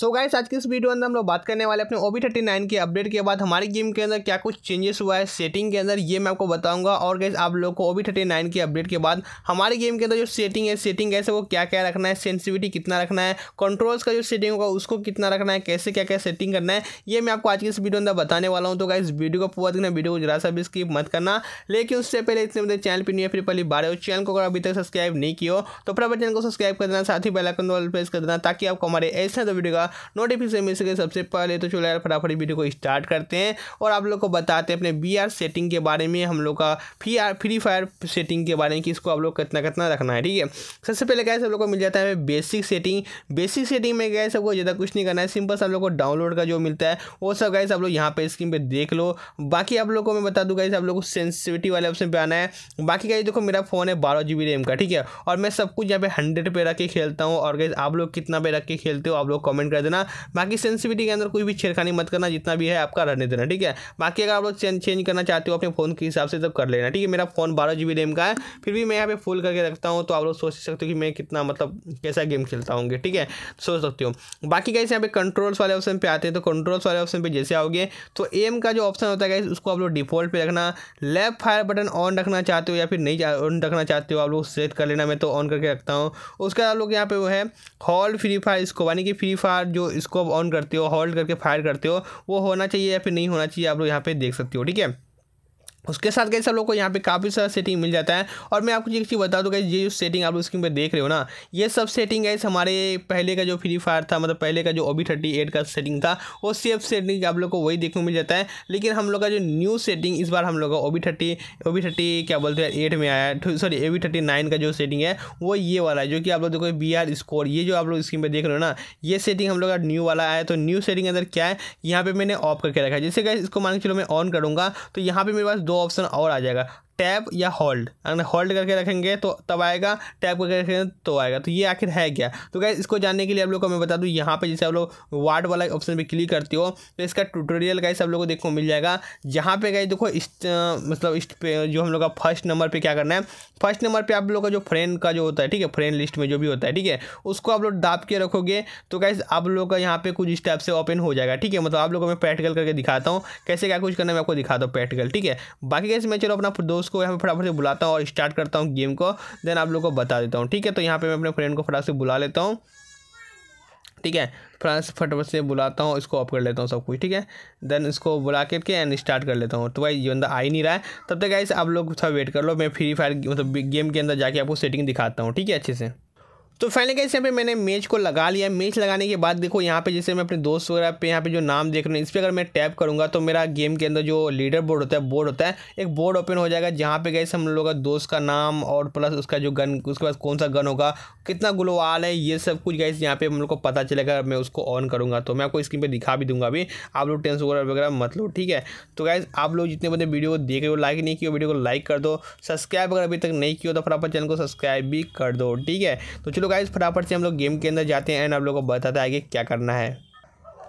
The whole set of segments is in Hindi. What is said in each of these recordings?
सो so गाइस आज के इस वीडियो अंदर हम लोग बात करने वाले अपने ओबी थर्टी नाइन के अपडेट के बाद हमारी गेम के अंदर क्या कुछ चेंजेस हुआ है सेटिंग के अंदर ये मैं आपको बताऊंगा और गैस आप लोग को ओबी थर्टी नाइन के अपडेट के बाद हमारी गेम के अंदर जो सेटिंग है सेटिंग कैसे वो क्या क्या रखना है सेंसिविटी कितना रखना है कंट्रोल्स का जो सेटिंग होगा उसको कितना रखना है कैसे क्या क्या सेटिंग करना है ये मैं आपको आज की इस वीडियो अंदर बताने वाला हूँ तो गाइस वीडियो को पूरा देखना वीडियो को जरा सा भी स्किप मत करना लेकिन उससे पहले इतने मेरे चैनल पर नहीं है फिर पहले बारह हो चैनल को अगर अभी तक सब्सक्राइब नहीं किया तो फटाफट चैनल को सब्सक्राइब कर देना साथ ही बेलाइकन प्रेस कर देना ताकि आपको हमारे ऐसे वीडियो का नोटिफिकेशन मिल सके सबसे पहले तो चलो यार फटाफट वीडियो को स्टार्ट करते हैं और आप लोग को बताते हैं अपने बी सेटिंग के बारे में हम लोग का फ्री फ्री फायर सेटिंग के बारे में कि इसको आप लोग कितना कितना रखना है ठीक है सबसे पहले गैस आप लोग को मिल जाता है बेसिक सेटिंग बेसिक सेटिंग में गए सबको ज़्यादा कुछ नहीं करना है सिंपल सब लोग को डाउनलोड का जो मिलता है वो सब गए आप लोग यहाँ पर स्क्रीन पर देख लो बाकी आप लोग को मैं बता दूँगा आप लोग को सेंसिटिविटी वाले ऑप्शन पर आना है बाकी गैस देखो मेरा फ़ोन है बारह जी रैम का ठीक है और मैं सब कुछ यहाँ पे हंड्रेड पे रख के खेलता हूँ और गैस आप लोग कितना पे रख के खेलते हो आप लोग कमेंट रह देना बाकी सेंसिविटी के अंदर कोई भी छेड़खानी मत करना जितना भी है आपका रहने देना ठीक है बाकी अगर आप लोग चेंज चेंज करना चाहते हो अपने फ़ोन के हिसाब से तब कर लेना ठीक है मेरा फ़ोन बारह जी रैम का है फिर भी मैं यहाँ पे फुल करके रखता हूँ तो आप लोग सोच सकते हो कि मैं कितना मतलब कैसा गेम खेलता हूँ ठीक है सोच सकते हो बाकी कैसे यहाँ पे कंट्रोल्स वाले ऑप्शन पर आते हैं तो कंट्रोल्स वाले ऑप्शन पर जैसे आओगे तो एम का जो ऑप्शन होता है उसको आप लोग डिफॉल्ट पर रखना लेफ्ट फायर बटन ऑन रखना चाहते हो या फिर नहीं ऑन रखना चाहते हो आप लोग सेलेक्ट कर लेना मैं तो ऑन करके रखता हूँ उसके बाद आप लोग यहाँ पे वो है हॉल फ्री फायर इसको यानी कि फ्री फायर आप जो इसको ऑन करते हो होल्ड करके फायर करते हो वो होना चाहिए या फिर नहीं होना चाहिए आप लोग यहाँ पे देख सकते हो ठीक है उसके साथ गए सब लोग को यहाँ पे काफ़ी सारा सेटिंग मिल जाता है और मैं आपको एक चीज़ बता दूँ ये जो सेटिंग आप लोग स्क्रीन पे देख रहे हो ना ये सब सेटिंग गाइस हमारे पहले का जो फ्री फायर था मतलब पहले का जो ओबी थर्टी एट का सेटिंग था वो सेफ सेटिंग आप लोग को वही देखने मिल जाता है लेकिन हम लोग का जो न्यू सेटिंग इस बार हम लोग का ओबी थर्टी ओबी थर्टी क्या बोलते हैं एट में आया है sorry A B thirty nine का जो सेटिंग है वो ये वाला है जो कि आप लोग देखो बी आर स्कोर ये जो आप लोग स्क्रीन पर देख रहे हो ना ये सेटिंग हम लोग का न्यू वाला आया तो न्यू सेटिंग अंदर क्या है यहाँ पर मैंने ऑफ करके रखा है जैसे गाइस इसको मान के चलो मैं ऑन करूँगा तो यहाँ पर मेरे पास दो ऑप्शन और आ जाएगा टैब या होल्ड अगर होल्ड करके रखेंगे तो तब आएगा टैब करके रखेंगे तो आएगा तो ये आखिर है क्या तो क्या इसको जानने के लिए आप लोग को मैं बता दूँ यहाँ पर जैसे आप लोग वार्ड वाला ऑप्शन पर क्लिक करते हो तो इसका ट्यूटोरियल गाइस आप लोग को देखो मिल जाएगा जहाँ पे गाइस देखो इस मतलब इस पे जो हम लोग का फर्स्ट नंबर पर क्या करना है फर्स्ट नंबर पर आप लोग का जो फ्रेंड का जो होता है ठीक है फ्रेंड लिस्ट में जो भी होता है ठीक है उसको आप लोग दाप के रखोगे तो गाइस आप लोग का यहाँ पे कुछ इस टाइप से ओपन हो जाएगा ठीक है मतलब आप लोग को मैं प्रैक्टिकल करके दिखाता हूँ कैसे क्या कुछ करना है मैं आपको दिखाता हूँ प्रैक्टिकल ठीक है बाकी कैसे मैं चलो अपना दोस्त उसको यहाँ पे फटाफट से बुलाता हूँ और स्टार्ट करता हूँ गेम को देन आप लोग को बता देता हूँ ठीक है तो यहाँ पर मैं अपने फ्रेंड को फटाफट से बुला लेता हूँ ठीक है फ्रांस फटाफट से बुलाता हूँ इसको ऑफ कर लेता हूँ सब कुछ ठीक है देन इसको बुला करके एंड स्टार्ट कर लेता हूँ तो भाई ये बंदा आ ही नहीं रहा है तब तक गाइस आप लोग थोड़ा वेट कर लो मैं फ्री फायर मतलब गेम के अंदर जाके आपको सेटिंग दिखाता हूँ ठीक है अच्छे से तो फाइनली कैसे यहाँ पे मैंने मेज को लगा लिया मेज लगाने के बाद देखो यहाँ पे जैसे मैं अपने दोस्त वगैरह पे यहाँ पे जो नाम देख रहा हूँ इस पर अगर मैं टैप करूँगा तो मेरा गेम के अंदर जो लीडर बोर्ड होता है बोर्ड होता है एक बोर्ड ओपन हो जाएगा जहाँ पे गए हम लोग का दोस्त का नाम और प्लस उसका जो गन उसके पास कौन सा गन होगा कितना ग्लोवाल है ये सब कुछ गए यहाँ पे हम लोग को पता चलेगा मैं उसको ऑन करूँगा तो मैं आपको स्क्रीन पर दिखा भी दूंगा अभी आप लोग टेंस वगैरह वगैरह मत लो ठीक है तो गैस आप लोग जितने बंदे वीडियो को देख रहे हो लाइक नहीं किया वीडियो को लाइक कर दो सब्सक्राइब अगर अभी तक नहीं किया तो फटाफट चैनल को सब्सक्राइब भी कर दो ठीक है तो चलो लोग गाइज फटाफट से हम लोग गेम के अंदर जाते हैं एंड आप लोगों को बताता है कि क्या करना है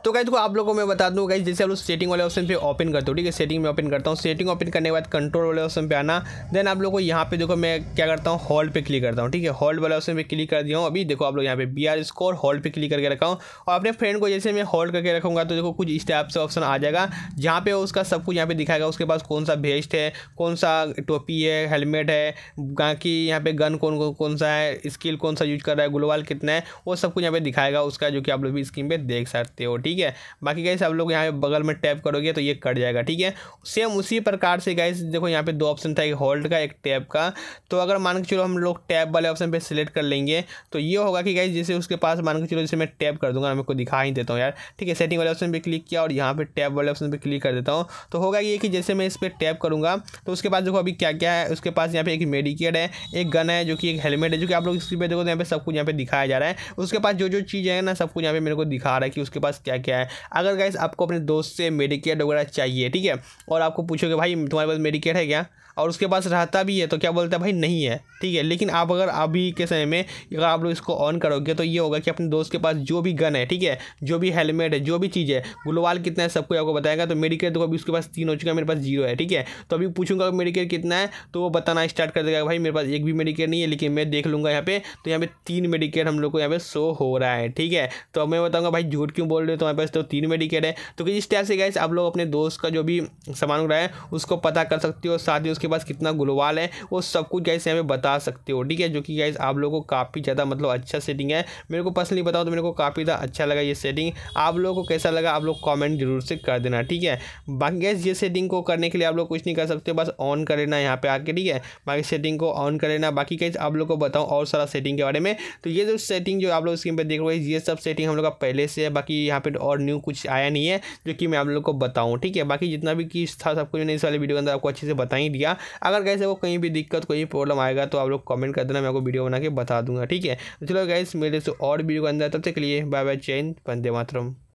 तो गाइज को आप लोगों को मैं बता दूँ गाइज जैसे आप लोग सेटिंग वाले ऑप्शन पे ओपन करते हो ठीक है सेटिंग में ओपन करता हूँ सेटिंग ओपन करने के बाद कंट्रोल वाले ऑप्शन पे आना देन आप लोग को यहाँ पे देखो मैं क्या करता हूँ हॉल्ड पे क्लिक करता हूँ ठीक है हॉल्ड वाले ऑप्शन पे क्लिक कर दिया हूँ अभी देखो आप लोग यहाँ पे बी आर स्कोर होल्ड पे क्लिक करके रखा हूँ और अपने फ्रेंड को जैसे मैं हॉल्ड करके रखूँगा तो देखो कुछ इस टाइप से ऑप्शन आ जाएगा जहाँ पे उसका सब कुछ यहाँ पे दिखाएगा उसके पास कौन सा भेस्ट है कौन सा टोपी है हेलमेट है बाकी यहाँ पे गन कौन कौन सा है स्किल कौन सा यूज कर रहा है ग्लोवाल कितना है वो सब कुछ यहाँ पे दिखाएगा उसका जो कि आप लोग भी स्क्रीन पर देख सकते हो ठीक ठीक है बाकी गाइस आप लोग यहाँ पे बगल में टैप करोगे तो ये कट जाएगा ठीक है सेम उसी प्रकार से गाइस देखो यहाँ पे दो ऑप्शन था एक होल्ड का एक टैप का तो अगर मान के चलो हम लोग टैप वाले ऑप्शन पर सिलेक्ट कर लेंगे तो ये होगा कि गाइस जैसे उसके पास मान के चलो जैसे मैं टैप कर दूंगा मैं को दिखा ही देता हूँ यार ठीक है सेटिंग वाले ऑप्शन पर क्लिक किया और यहाँ पर टैप वाले ऑप्शन पर क्लिक कर देता हूँ तो होगा ये कि जैसे मैं इस पर टैप करूँगा तो उसके पास देखो अभी क्या क्या है उसके पास यहाँ पे एक मेडिकेट है एक गन है जो कि एक हेलमेट है जो कि आप लोग स्क्रीन पर देखो तो यहाँ पे सब कुछ यहाँ पे दिखाया जा रहा है उसके पास जो जो चीज़ है ना सब कुछ यहाँ पे मेरे को दिखा रहा है कि उसके पास क्या क्या है अगर गाइस आपको अपने दोस्त से मेडिकेट वगैरह चाहिए ठीक है और आपको पूछोगे भाई तुम्हारे पास मेडिकेट है क्या और उसके पास रहता भी है तो क्या बोलते हैं भाई नहीं है ठीक है लेकिन आप अगर अभी के समय में अगर आप लोग इसको ऑन करोगे तो ये होगा कि अपने दोस्त के पास जो भी गन है ठीक है जो भी हेलमेट है जो भी चीज़ है ग्लोवाल कितना है सबको आपको बताएगा तो मेडिकेयर तो अभी उसके पास तीन हो चुका है मेरे पास जीरो है ठीक है तो अभी पूछूंगा मेडिकेट कितना है तो वो बताना स्टार्ट कर देगा भाई मेरे पास एक भी मेडिकेयर नहीं है लेकिन मैं देख लूँगा यहाँ पे तो यहाँ पे तीन मेडिकेयर हम लोग को यहाँ पे शो हो रहा है ठीक है तो मैं बताऊँगा भाई झूठ क्यों बोल रहे हो तो हमारे पास तो तीन मेडिकेयर है तो इस टाइप से गए आप लोग अपने दोस्त का जो भी सामान है उसको पता कर सकते हो साथ ही उसके आपके पास कितना ग्लोवाल है वो सब कुछ गाइस यहाँ पे बता सकते हो ठीक है जो कि गाइस आप लोगों को काफ़ी ज़्यादा मतलब अच्छा सेटिंग है मेरे को पर्सनली बताओ तो मेरे को काफ़ी ज़्यादा अच्छा लगा ये सेटिंग आप लोगों को कैसा लगा आप लोग कॉमेंट जरूर से कर देना ठीक है बाकी गैस ये सेटिंग को करने के लिए आप लोग कुछ नहीं कर सकते बस ऑन कर लेना यहाँ पे आके ठीक है बाकी सेटिंग को ऑन कर लेना बाकी गैस आप लोग को बताऊँ और सारा सेटिंग के बारे में तो ये जो सेटिंग जो आप लोग स्क्रीन पर देख रहे हो ये सब सेटिंग हम लोग का पहले से है बाकी यहाँ पर और न्यू कुछ आया नहीं है जो कि मैं आप लोग को बताऊँ ठीक है बाकी जितना भी चीज़ था सब कुछ मैंने इस वाले वीडियो के अंदर आपको अच्छे से बता ही दिया अगर गैस आपको कहीं भी दिक्कत कोई प्रॉब्लम आएगा तो आप लोग कमेंट कर देना मैं आपको वीडियो बना के बता दूंगा ठीक है तो चलो गैस मेरे से और वीडियो के अंदर तब तक के लिए बाय बाय चैन बंदे मातरम